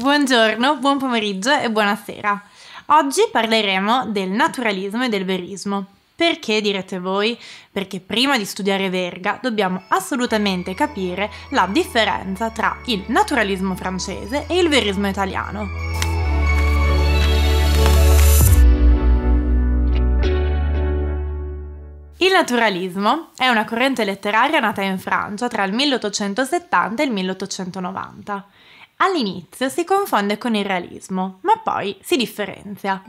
Buongiorno, buon pomeriggio e buonasera. Oggi parleremo del naturalismo e del verismo. Perché direte voi? Perché prima di studiare Verga dobbiamo assolutamente capire la differenza tra il naturalismo francese e il verismo italiano. Il naturalismo è una corrente letteraria nata in Francia tra il 1870 e il 1890 all'inizio si confonde con il realismo, ma poi si differenzia.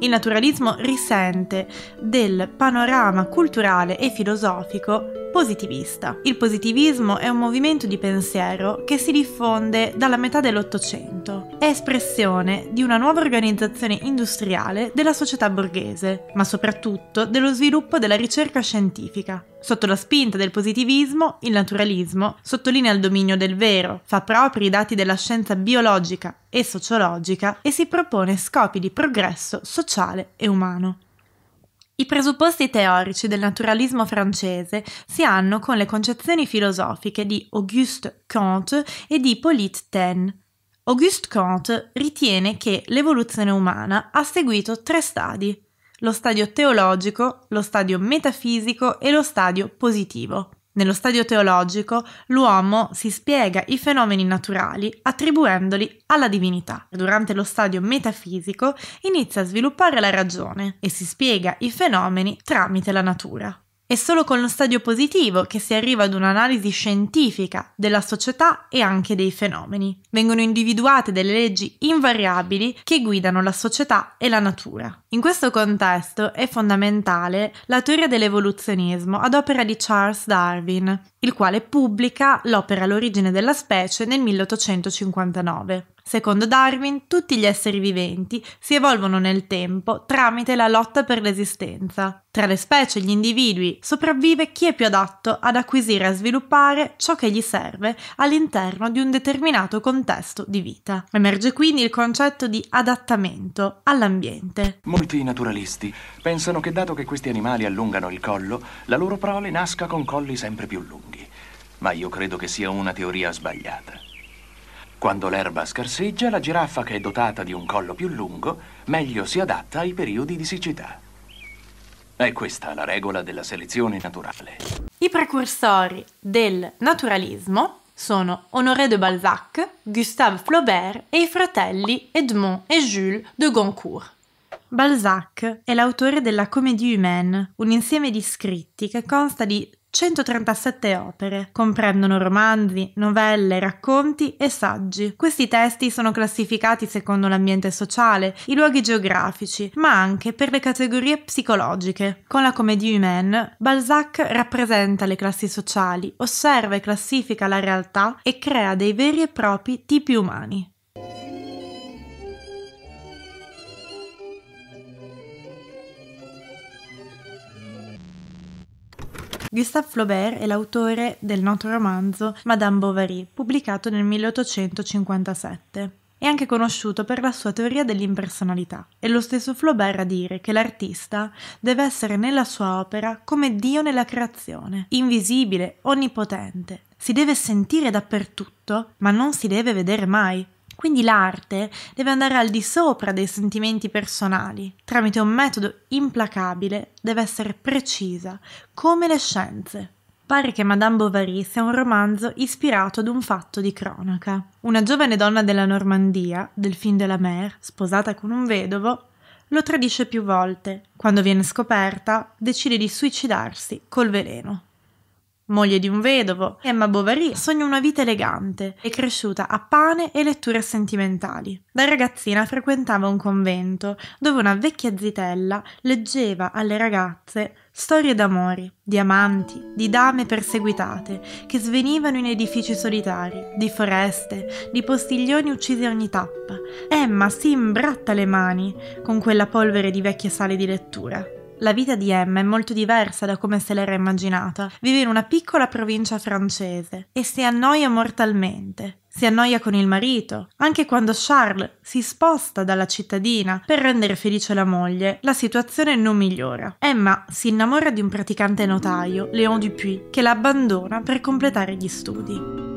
Il naturalismo risente del panorama culturale e filosofico positivista. Il positivismo è un movimento di pensiero che si diffonde dalla metà dell'Ottocento. È espressione di una nuova organizzazione industriale della società borghese, ma soprattutto dello sviluppo della ricerca scientifica, Sotto la spinta del positivismo, il naturalismo sottolinea il dominio del vero, fa propri i dati della scienza biologica e sociologica e si propone scopi di progresso sociale e umano. I presupposti teorici del naturalismo francese si hanno con le concezioni filosofiche di Auguste Comte e di Hippolyte Taine. Auguste Comte ritiene che l'evoluzione umana ha seguito tre stadi lo stadio teologico, lo stadio metafisico e lo stadio positivo. Nello stadio teologico l'uomo si spiega i fenomeni naturali attribuendoli alla divinità. Durante lo stadio metafisico inizia a sviluppare la ragione e si spiega i fenomeni tramite la natura. È solo con lo stadio positivo che si arriva ad un'analisi scientifica della società e anche dei fenomeni. Vengono individuate delle leggi invariabili che guidano la società e la natura. In questo contesto è fondamentale la teoria dell'evoluzionismo ad opera di Charles Darwin, il quale pubblica l'opera L'origine della specie nel 1859. Secondo Darwin, tutti gli esseri viventi si evolvono nel tempo tramite la lotta per l'esistenza. Tra le specie e gli individui sopravvive chi è più adatto ad acquisire e sviluppare ciò che gli serve all'interno di un determinato contesto di vita. Emerge quindi il concetto di adattamento all'ambiente. Molti naturalisti pensano che dato che questi animali allungano il collo, la loro prole nasca con colli sempre più lunghi. Ma io credo che sia una teoria sbagliata. Quando l'erba scarseggia, la giraffa che è dotata di un collo più lungo meglio si adatta ai periodi di siccità. È questa la regola della selezione naturale. I precursori del naturalismo sono Honoré de Balzac, Gustave Flaubert e i fratelli Edmond e Jules de Goncourt. Balzac è l'autore della Comédie humaine, un insieme di scritti che consta di 137 opere. Comprendono romanzi, novelle, racconti e saggi. Questi testi sono classificati secondo l'ambiente sociale, i luoghi geografici, ma anche per le categorie psicologiche. Con la commedia Humaine, Balzac rappresenta le classi sociali, osserva e classifica la realtà e crea dei veri e propri tipi umani. Gustave Flaubert è l'autore del noto romanzo Madame Bovary, pubblicato nel 1857. È anche conosciuto per la sua teoria dell'impersonalità. È lo stesso Flaubert a dire che l'artista deve essere nella sua opera come Dio nella creazione, invisibile, onnipotente. Si deve sentire dappertutto, ma non si deve vedere mai, quindi l'arte deve andare al di sopra dei sentimenti personali, tramite un metodo implacabile, deve essere precisa, come le scienze. Pare che Madame Bovary sia un romanzo ispirato ad un fatto di cronaca. Una giovane donna della Normandia, Delphine de la Mer, sposata con un vedovo, lo tradisce più volte. Quando viene scoperta, decide di suicidarsi col veleno. Moglie di un vedovo, Emma Bovary sogna una vita elegante e cresciuta a pane e letture sentimentali. Da ragazzina frequentava un convento dove una vecchia zitella leggeva alle ragazze storie d'amori, di amanti, di dame perseguitate che svenivano in edifici solitari, di foreste, di postiglioni uccisi a ogni tappa. Emma si imbratta le mani con quella polvere di vecchie sale di lettura. La vita di Emma è molto diversa da come se l'era immaginata. Vive in una piccola provincia francese e si annoia mortalmente. Si annoia con il marito. Anche quando Charles si sposta dalla cittadina per rendere felice la moglie, la situazione non migliora. Emma si innamora di un praticante notaio, Léon Dupuis, che la abbandona per completare gli studi.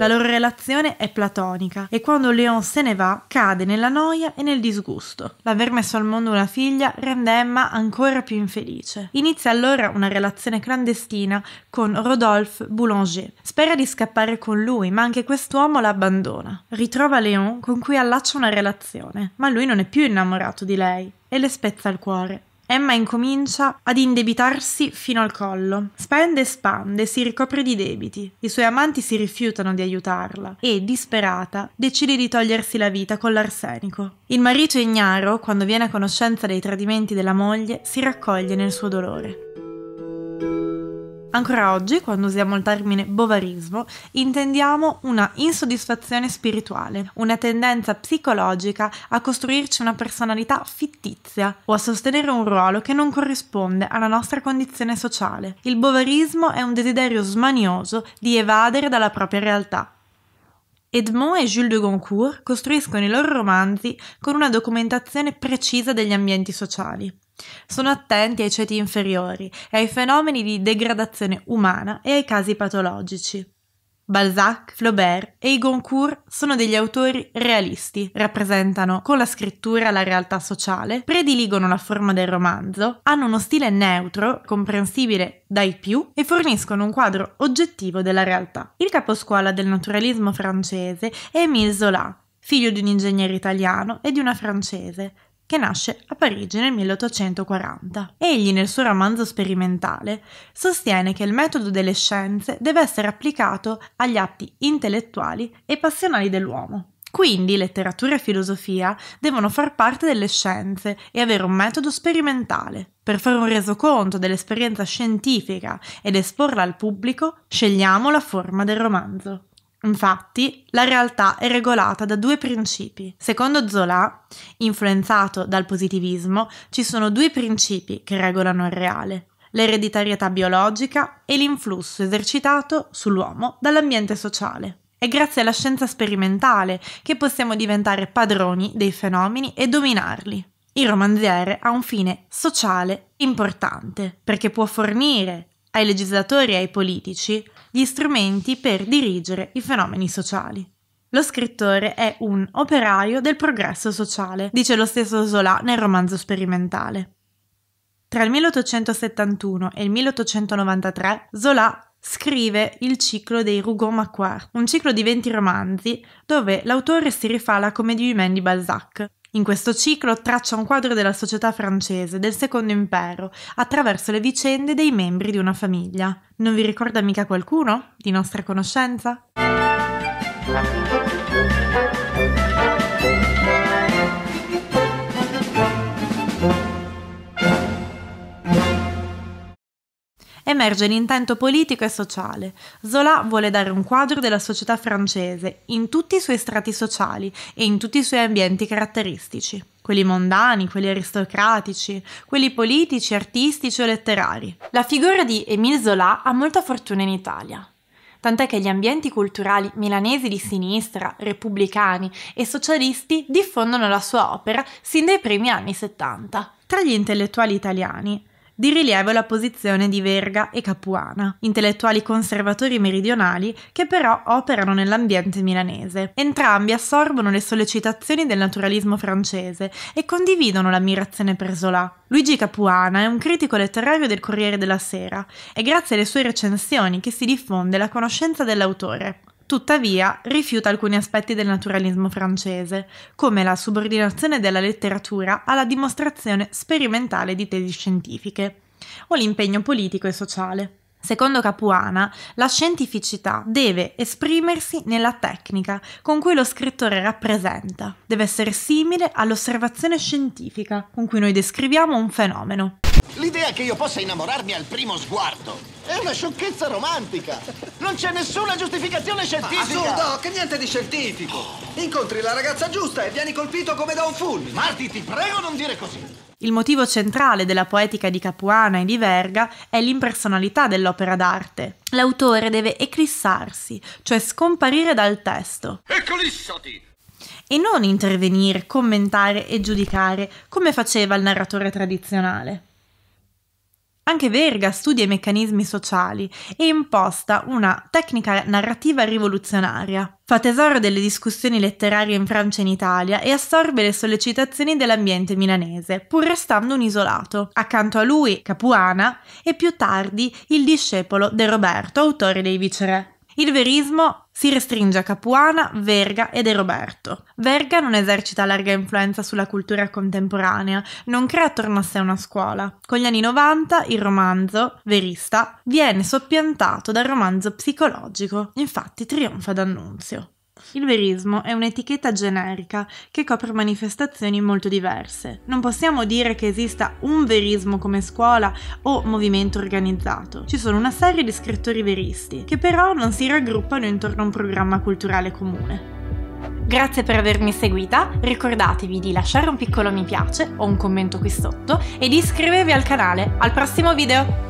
La loro relazione è platonica e quando Leon se ne va cade nella noia e nel disgusto. L'aver messo al mondo una figlia rende Emma ancora più infelice. Inizia allora una relazione clandestina con Rodolphe Boulanger. Spera di scappare con lui, ma anche quest'uomo la abbandona. Ritrova Leon con cui allaccia una relazione, ma lui non è più innamorato di lei e le spezza il cuore. Emma incomincia ad indebitarsi fino al collo. Spende e spande, si ricopre di debiti. I suoi amanti si rifiutano di aiutarla e, disperata, decide di togliersi la vita con l'arsenico. Il marito ignaro, quando viene a conoscenza dei tradimenti della moglie, si raccoglie nel suo dolore. Ancora oggi, quando usiamo il termine bovarismo, intendiamo una insoddisfazione spirituale, una tendenza psicologica a costruirci una personalità fittizia o a sostenere un ruolo che non corrisponde alla nostra condizione sociale. Il bovarismo è un desiderio smanioso di evadere dalla propria realtà. Edmond e Jules de Goncourt costruiscono i loro romanzi con una documentazione precisa degli ambienti sociali. Sono attenti ai ceti inferiori e ai fenomeni di degradazione umana e ai casi patologici. Balzac, Flaubert e Igoncourt sono degli autori realisti, rappresentano con la scrittura la realtà sociale, prediligono la forma del romanzo, hanno uno stile neutro, comprensibile dai più e forniscono un quadro oggettivo della realtà. Il caposcuola del naturalismo francese è Émile Zola, figlio di un ingegnere italiano e di una francese, che nasce a Parigi nel 1840. Egli nel suo romanzo sperimentale sostiene che il metodo delle scienze deve essere applicato agli atti intellettuali e passionali dell'uomo. Quindi letteratura e filosofia devono far parte delle scienze e avere un metodo sperimentale. Per fare un resoconto dell'esperienza scientifica ed esporla al pubblico, scegliamo la forma del romanzo. Infatti, la realtà è regolata da due principi. Secondo Zola, influenzato dal positivismo, ci sono due principi che regolano il reale, l'ereditarietà biologica e l'influsso esercitato sull'uomo dall'ambiente sociale. È grazie alla scienza sperimentale che possiamo diventare padroni dei fenomeni e dominarli. Il romanziere ha un fine sociale importante, perché può fornire ai legislatori e ai politici gli strumenti per dirigere i fenomeni sociali. Lo scrittore è un operaio del progresso sociale, dice lo stesso Zola nel romanzo sperimentale. Tra il 1871 e il 1893 Zola scrive il ciclo dei Rougon-Macquart, un ciclo di 20 romanzi dove l'autore si rifà alla commedia di Balzac, in questo ciclo traccia un quadro della società francese del secondo impero attraverso le vicende dei membri di una famiglia. Non vi ricorda mica qualcuno di nostra conoscenza? Emerge l'intento politico e sociale. Zola vuole dare un quadro della società francese, in tutti i suoi strati sociali e in tutti i suoi ambienti caratteristici, quelli mondani, quelli aristocratici, quelli politici, artistici o letterari. La figura di Émile Zola ha molta fortuna in Italia tant'è che gli ambienti culturali milanesi di sinistra, repubblicani e socialisti diffondono la sua opera sin dai primi anni 70. Tra gli intellettuali italiani, di rilievo è la posizione di Verga e Capuana, intellettuali conservatori meridionali che però operano nell'ambiente milanese. Entrambi assorbono le sollecitazioni del naturalismo francese e condividono l'ammirazione per Zola. Luigi Capuana è un critico letterario del Corriere della Sera, e grazie alle sue recensioni che si diffonde la conoscenza dell'autore. Tuttavia, rifiuta alcuni aspetti del naturalismo francese, come la subordinazione della letteratura alla dimostrazione sperimentale di tesi scientifiche o l'impegno politico e sociale. Secondo Capuana, la scientificità deve esprimersi nella tecnica con cui lo scrittore rappresenta, deve essere simile all'osservazione scientifica con cui noi descriviamo un fenomeno. L'idea che io possa innamorarmi al primo sguardo è una sciocchezza romantica. Non c'è nessuna giustificazione scientifica. Ma assurdo, che niente di scientifico. Incontri la ragazza giusta e vieni colpito come da un fulmine. Marti, ti prego non dire così. Il motivo centrale della poetica di Capuana e di Verga è l'impersonalità dell'opera d'arte. L'autore deve eclissarsi, cioè scomparire dal testo. Eclissati! E non intervenire, commentare e giudicare come faceva il narratore tradizionale. Anche Verga studia i meccanismi sociali e imposta una tecnica narrativa rivoluzionaria. Fa tesoro delle discussioni letterarie in Francia e in Italia e assorbe le sollecitazioni dell'ambiente milanese, pur restando un isolato. Accanto a lui Capuana e più tardi il discepolo De Roberto, autore dei Viceré. Il verismo si restringe a Capuana, Verga e De Roberto. Verga non esercita larga influenza sulla cultura contemporanea, non crea attorno a sé una scuola. Con gli anni 90 il romanzo, verista, viene soppiantato dal romanzo psicologico, infatti trionfa D'Annunzio. Il verismo è un'etichetta generica che copre manifestazioni molto diverse. Non possiamo dire che esista un verismo come scuola o movimento organizzato. Ci sono una serie di scrittori veristi, che però non si raggruppano intorno a un programma culturale comune. Grazie per avermi seguita, ricordatevi di lasciare un piccolo mi piace o un commento qui sotto e di iscrivervi al canale. Al prossimo video!